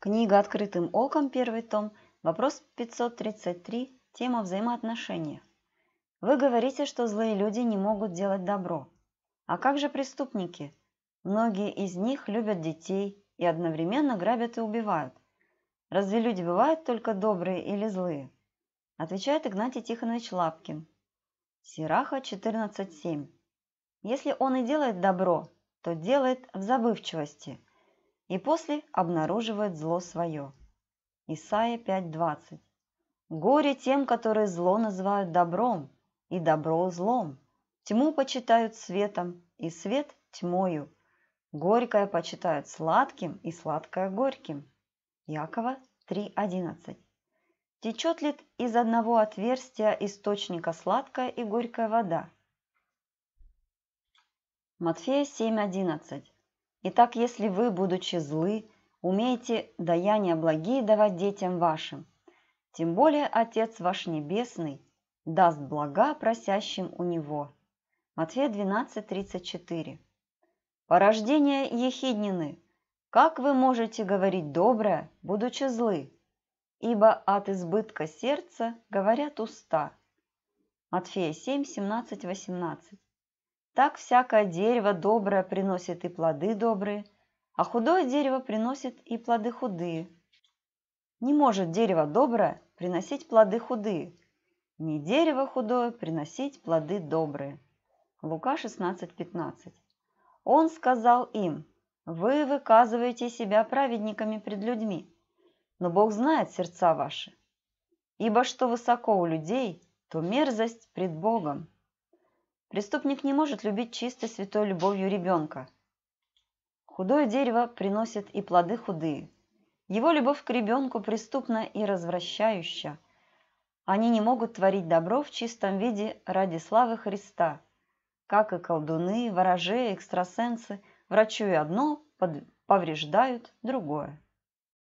Книга «Открытым оком», первый том, вопрос 533, тема взаимоотношения. Вы говорите, что злые люди не могут делать добро. А как же преступники? Многие из них любят детей и одновременно грабят и убивают. Разве люди бывают только добрые или злые? Отвечает Игнатий Тихонович Лапкин. Сираха 14.7. Если он и делает добро, то делает в забывчивости – и после обнаруживает зло свое. Исайя 5.20 Горе тем, которые зло называют добром, и добро злом. Тьму почитают светом, и свет тьмою. Горькое почитают сладким, и сладкое горьким. Якова 3.11 Течет ли из одного отверстия источника сладкая и горькая вода? Матфея 7.11 Итак, если вы, будучи злы, умеете даяние благие давать детям вашим, тем более Отец ваш Небесный даст блага просящим у Него. Матфея 12:34. Порождение ехиднины. Как вы можете говорить доброе, будучи злы? Ибо от избытка сердца говорят уста. Матфея 7:17-18. Так всякое дерево доброе приносит и плоды добрые, а худое дерево приносит и плоды худые. Не может дерево доброе приносить плоды худые, не дерево худое приносить плоды добрые. Лука 16:15. Он сказал им, вы выказываете себя праведниками пред людьми, но Бог знает сердца ваши. Ибо что высоко у людей, то мерзость пред Богом. Преступник не может любить чистой святой любовью ребенка. Худое дерево приносит и плоды худые. Его любовь к ребенку преступна и развращающа. Они не могут творить добро в чистом виде ради славы Христа. Как и колдуны, ворожеи, экстрасенсы, врачуя одно, повреждают другое.